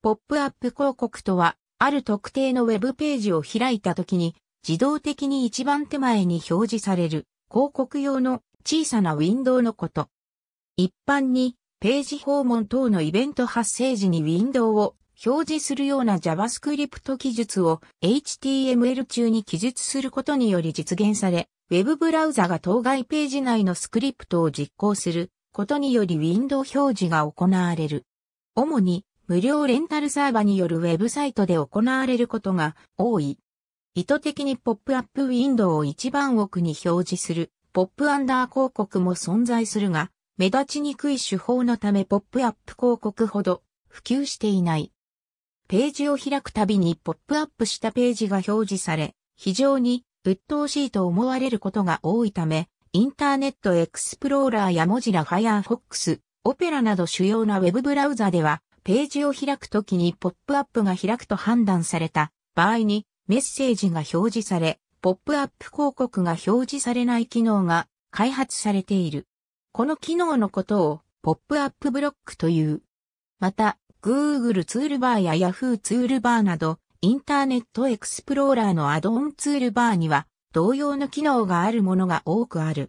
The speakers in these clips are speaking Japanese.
ポップアップ広告とは、ある特定のウェブページを開いた時に、自動的に一番手前に表示される広告用の小さなウィンドウのこと。一般に、ページ訪問等のイベント発生時にウィンドウを表示するような JavaScript 技術を HTML 中に記述することにより実現され、ウェブブラウザが当該ページ内のスクリプトを実行することによりウィンドウ表示が行われる。主に無料レンタルサーバによるウェブサイトで行われることが多い。意図的にポップアップウィンドウを一番奥に表示するポップアンダー広告も存在するが、目立ちにくい手法のためポップアップ広告ほど普及していない。ページを開くたびにポップアップしたページが表示され、非常に鬱陶しいと思われることが多いため、インターネットエクスプローラーやモジラ Firefox、オペラなど主要なウェブブラウザでは、ページを開くときにポップアップが開くと判断された場合にメッセージが表示され、ポップアップ広告が表示されない機能が開発されている。この機能のことをポップアップブロックという。また、Google ツールバーや Yahoo ツールバーなど、インターネットエクスプローラーのアドオンツールバーには同様の機能があるものが多くある。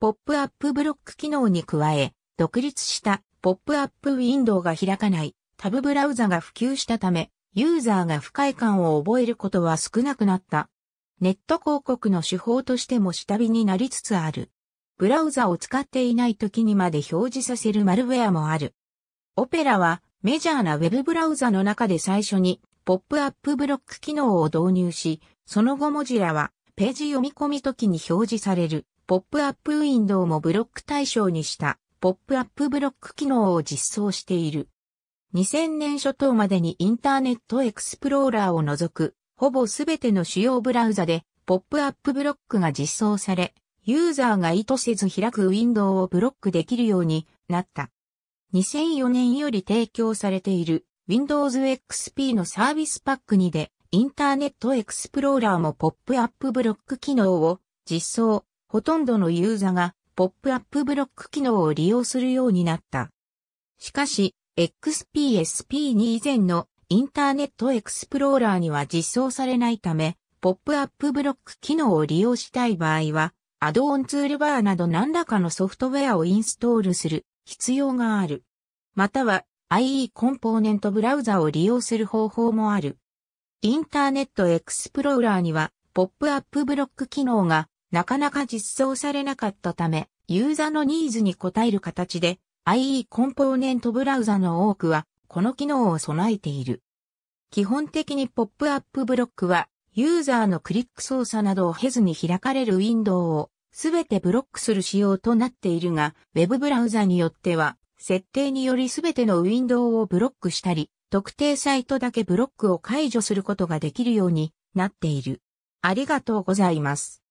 ポップアップブロック機能に加え、独立したポップアップウィンドウが開かないタブブラウザが普及したため、ユーザーが不快感を覚えることは少なくなった。ネット広告の手法としても下火になりつつある。ブラウザを使っていない時にまで表示させるマルウェアもある。オペラはメジャーなウェブブラウザの中で最初にポップアップブロック機能を導入し、その後モジラはページ読み込み時に表示されるポップアップウィンドウもブロック対象にした。ポップアップブロック機能を実装している。2000年初頭までにインターネットエクスプローラーを除く、ほぼすべての主要ブラウザで、ポップアップブロックが実装され、ユーザーが意図せず開くウィンドウをブロックできるようになった。2004年より提供されている Windows XP のサービスパックにで、インターネットエクスプローラーもポップアップブロック機能を実装、ほとんどのユーザーがポップアップブロック機能を利用するようになった。しかし、x p s p に以前のインターネットエクスプローラーには実装されないため、ポップアップブロック機能を利用したい場合は、アドオンツールバーなど何らかのソフトウェアをインストールする必要がある。または IE コンポーネントブラウザを利用する方法もある。インターネットエクスプローラーにはポップアップブロック機能がなかなか実装されなかったため、ユーザのニーズに応える形で IE コンポーネントブラウザの多くはこの機能を備えている。基本的にポップアップブロックはユーザーのクリック操作などを経ずに開かれるウィンドウをすべてブロックする仕様となっているが、Web ブラウザによっては、設定によりすべてのウィンドウをブロックしたり、特定サイトだけブロックを解除することができるようになっている。ありがとうございます。